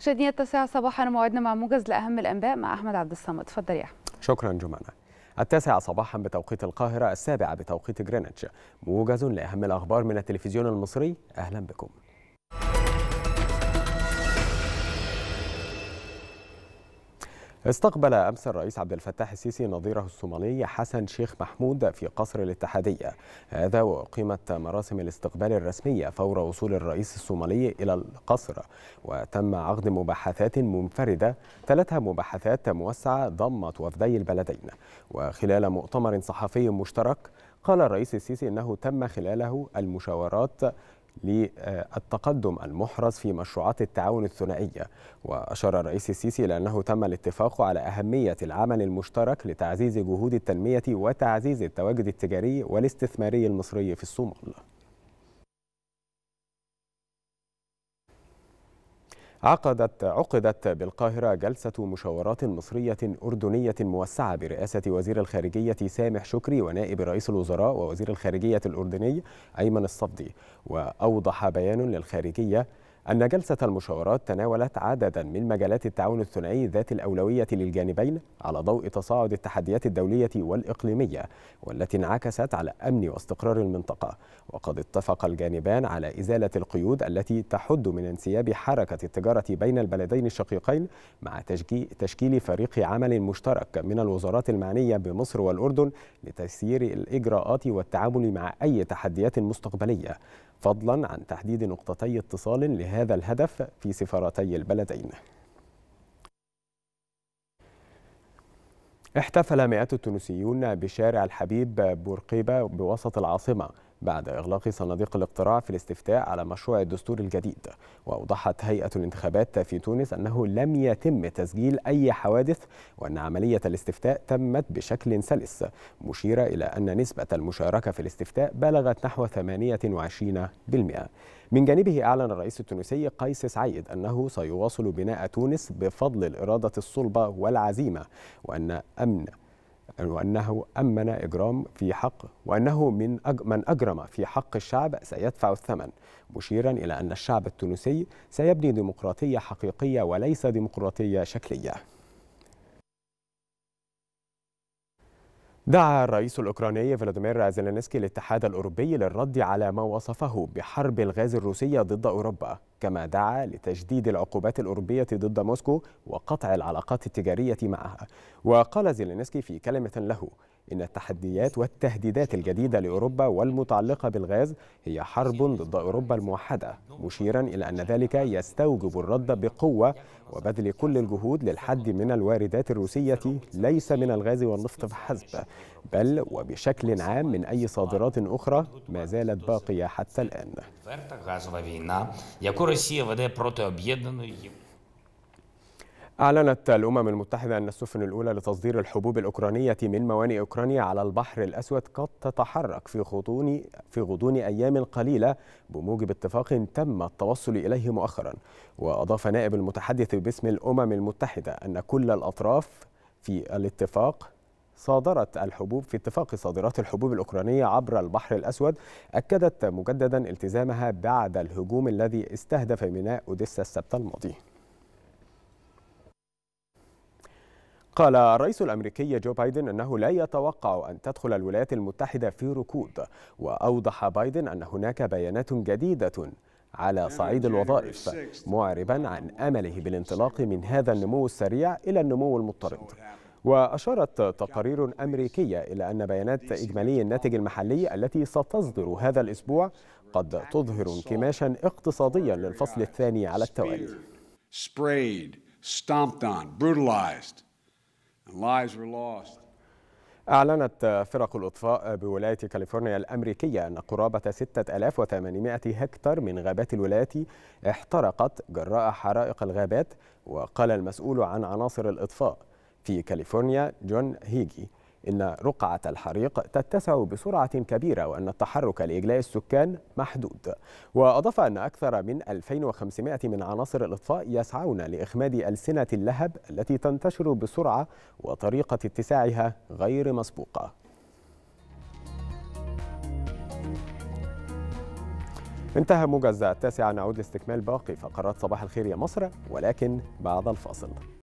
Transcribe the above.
مشاهدينا التاسعة صباحا موعدنا مع موجز لأهم الأنباء مع أحمد عبد الصمد اتفضل يا أحمد شكرا جمانة التاسعة صباحا بتوقيت القاهرة السابعة بتوقيت جرينتش موجز لأهم الأخبار من التلفزيون المصري أهلا بكم استقبل أمس الرئيس عبد الفتاح السيسي نظيره الصومالي حسن شيخ محمود في قصر الاتحادية هذا وأقيمت مراسم الاستقبال الرسمية فور وصول الرئيس الصومالي إلى القصر وتم عقد مباحثات منفردة تلتها مباحثات موسعة ضمت وفدي البلدين وخلال مؤتمر صحفي مشترك قال الرئيس السيسي أنه تم خلاله المشاورات للتقدم المحرز في مشروعات التعاون الثنائية وأشار الرئيس السيسي إلى أنه تم الاتفاق على أهمية العمل المشترك لتعزيز جهود التنمية وتعزيز التواجد التجاري والاستثماري المصري في الصومال عقدت عقدت بالقاهرة جلسة مشاورات مصرية أردنية موسعة برئاسة وزير الخارجية سامح شكري ونائب رئيس الوزراء ووزير الخارجية الأردني أيمن الصفدي وأوضح بيان للخارجية أن جلسة المشاورات تناولت عددا من مجالات التعاون الثنائي ذات الأولوية للجانبين على ضوء تصاعد التحديات الدولية والإقليمية والتي انعكست على أمن واستقرار المنطقة وقد اتفق الجانبان على إزالة القيود التي تحد من انسياب حركة التجارة بين البلدين الشقيقين مع تشكيل فريق عمل مشترك من الوزارات المعنية بمصر والأردن لتسيير الإجراءات والتعامل مع أي تحديات مستقبلية فضلا عن تحديد نقطتي اتصال لهذا الهدف في سفارتي البلدين احتفل مئات التونسيون بشارع الحبيب بورقيبة بوسط العاصمة بعد إغلاق صناديق الاقتراع في الاستفتاء على مشروع الدستور الجديد وأوضحت هيئة الانتخابات في تونس أنه لم يتم تسجيل أي حوادث وأن عملية الاستفتاء تمت بشكل سلس مشيرة إلى أن نسبة المشاركة في الاستفتاء بلغت نحو 28% من جانبه أعلن الرئيس التونسي قيس سعيد أنه سيواصل بناء تونس بفضل الإرادة الصلبة والعزيمة وأن أمن يعني وأنه أمن إجرام في حق وأنه من أج من أجرم في حق الشعب سيدفع الثمن مشيرا إلى أن الشعب التونسي سيبني ديمقراطية حقيقية وليس ديمقراطية شكلية دعا الرئيس الأوكراني فلاديمير زيلينسكي الاتحاد الأوروبي للرد على ما وصفه بحرب الغاز الروسية ضد أوروبا كما دعا لتجديد العقوبات الأوروبية ضد موسكو وقطع العلاقات التجارية معها وقال زيلينسكي في كلمة له إن التحديات والتهديدات الجديدة لأوروبا والمتعلقة بالغاز هي حرب ضد أوروبا الموحدة مشيرا إلى أن ذلك يستوجب الرد بقوة وبذل كل الجهود للحد من الواردات الروسية ليس من الغاز والنفط فحسب بل وبشكل عام من أي صادرات أخرى ما زالت باقية حتى الآن أعلنت الأمم المتحدة أن السفن الأولى لتصدير الحبوب الأوكرانية من موانئ أوكرانيا على البحر الأسود قد تتحرك في غضون في غضون أيام قليلة بموجب اتفاق تم التوصل إليه مؤخرا وأضاف نائب المتحدث باسم الأمم المتحدة أن كل الأطراف في الاتفاق صادرت الحبوب في اتفاق صادرات الحبوب الأوكرانية عبر البحر الأسود أكدت مجددا التزامها بعد الهجوم الذي استهدف ميناء أوديسا السبت الماضي قال الرئيس الامريكي جو بايدن انه لا يتوقع ان تدخل الولايات المتحده في ركود واوضح بايدن ان هناك بيانات جديده على صعيد الوظائف معربا عن امله بالانطلاق من هذا النمو السريع الى النمو المضطرد وأشارت تقارير أمريكية إلى أن بيانات إجمالي الناتج المحلي التي ستصدر هذا الأسبوع قد تظهر انكماشا اقتصاديا للفصل الثاني على التوالي. أعلنت فرق الإطفاء بولاية كاليفورنيا الأمريكية أن قرابة 6800 هكتار من غابات الولاية احترقت جراء حرائق الغابات وقال المسؤول عن عناصر الإطفاء في كاليفورنيا جون هيجي إن رقعة الحريق تتسع بسرعة كبيرة وأن التحرك لإجلاء السكان محدود وأضاف أن أكثر من 2500 من عناصر الإطفاء يسعون لإخماد ألسنة اللهب التي تنتشر بسرعة وطريقة اتساعها غير مسبوقة انتهى موجز التاسعة نعود لاستكمال باقي فقرات صباح الخير يا مصر ولكن بعد الفاصل